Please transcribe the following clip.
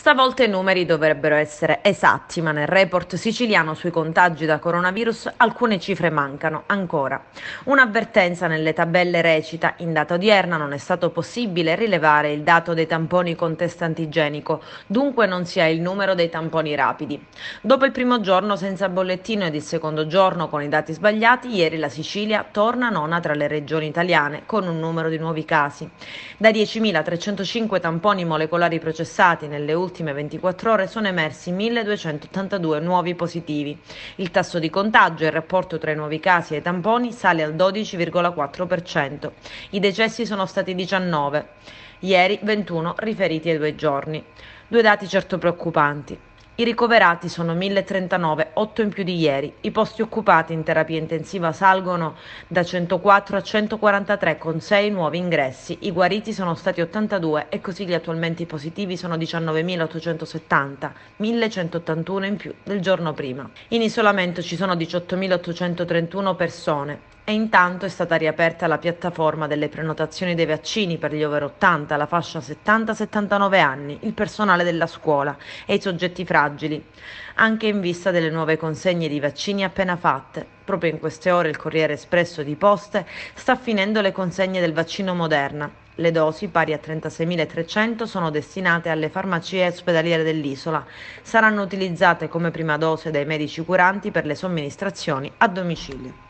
Stavolta i numeri dovrebbero essere esatti, ma nel report siciliano sui contagi da coronavirus alcune cifre mancano ancora. Un'avvertenza nelle tabelle recita: in data odierna non è stato possibile rilevare il dato dei tamponi con test antigenico, dunque non si ha il numero dei tamponi rapidi. Dopo il primo giorno senza bollettino ed il secondo giorno con i dati sbagliati, ieri la Sicilia torna nona tra le regioni italiane con un numero di nuovi casi. Da 10.305 tamponi molecolari processati nelle ultime ultime 24 ore sono emersi 1282 nuovi positivi. Il tasso di contagio e il rapporto tra i nuovi casi e i tamponi sale al 12,4%. I decessi sono stati 19, ieri 21 riferiti ai due giorni. Due dati certo preoccupanti. I ricoverati sono 1039, 8 in più di ieri. I posti occupati in terapia intensiva salgono da 104 a 143 con 6 nuovi ingressi. I guariti sono stati 82 e così gli attualmente positivi sono 19.870, 1.181 in più del giorno prima. In isolamento ci sono 18.831 persone, e intanto è stata riaperta la piattaforma delle prenotazioni dei vaccini per gli over 80, la fascia 70-79 anni, il personale della scuola e i soggetti fragili, anche in vista delle nuove consegne di vaccini appena fatte. Proprio in queste ore il Corriere Espresso di Poste sta finendo le consegne del vaccino Moderna. Le dosi, pari a 36.300, sono destinate alle farmacie ospedaliere dell'isola. Saranno utilizzate come prima dose dai medici curanti per le somministrazioni a domicilio.